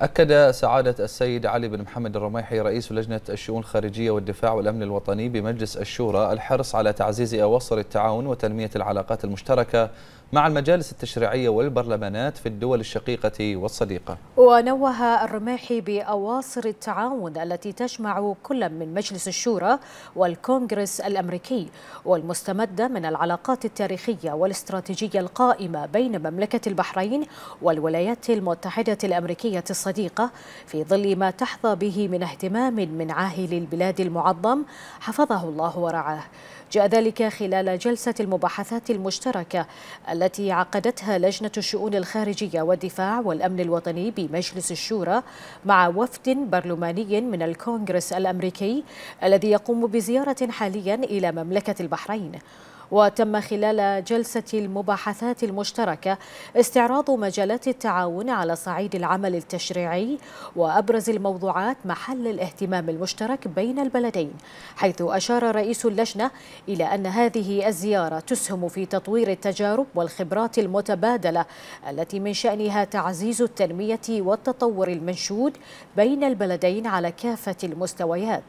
أكد سعادة السيد علي بن محمد الرميحي رئيس لجنة الشؤون الخارجية والدفاع والأمن الوطني بمجلس الشورى الحرص على تعزيز أواصر التعاون وتنمية العلاقات المشتركة مع المجالس التشريعية والبرلمانات في الدول الشقيقة والصديقة ونوه الرميحي بأواصر التعاون التي تجمع كل من مجلس الشورى والكونغرس الأمريكي والمستمدة من العلاقات التاريخية والاستراتيجية القائمة بين مملكة البحرين والولايات المتحدة الأمريكية الصديقة صديقة في ظل ما تحظى به من اهتمام من عاهل البلاد المعظم حفظه الله ورعاه جاء ذلك خلال جلسة المباحثات المشتركة التي عقدتها لجنة الشؤون الخارجية والدفاع والأمن الوطني بمجلس الشورى مع وفد برلماني من الكونغرس الأمريكي الذي يقوم بزيارة حاليا إلى مملكة البحرين وتم خلال جلسة المباحثات المشتركة استعراض مجالات التعاون على صعيد العمل التشريعي وأبرز الموضوعات محل الاهتمام المشترك بين البلدين حيث أشار رئيس اللجنة إلى أن هذه الزيارة تسهم في تطوير التجارب والخبرات المتبادلة التي من شأنها تعزيز التنمية والتطور المنشود بين البلدين على كافة المستويات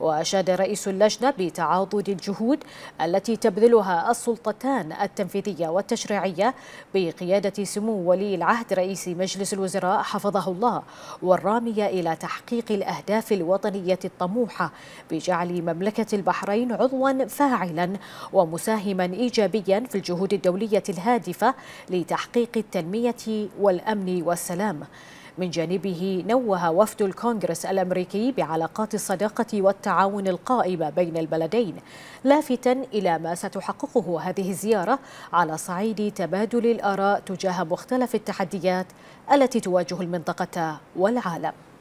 وأشاد رئيس اللجنة بتعاضد الجهود التي تبذلها السلطتان التنفيذية والتشريعية بقيادة سمو ولي العهد رئيس مجلس الوزراء حفظه الله والرامية إلى تحقيق الأهداف الوطنية الطموحة بجعل مملكة البحرين عضوا فاعلا ومساهما إيجابيا في الجهود الدولية الهادفة لتحقيق التنمية والأمن والسلام من جانبه نوه وفد الكونغرس الأمريكي بعلاقات الصداقة والتعاون القائمة بين البلدين لافتا إلى ما ستحققه هذه الزيارة على صعيد تبادل الآراء تجاه مختلف التحديات التي تواجه المنطقة والعالم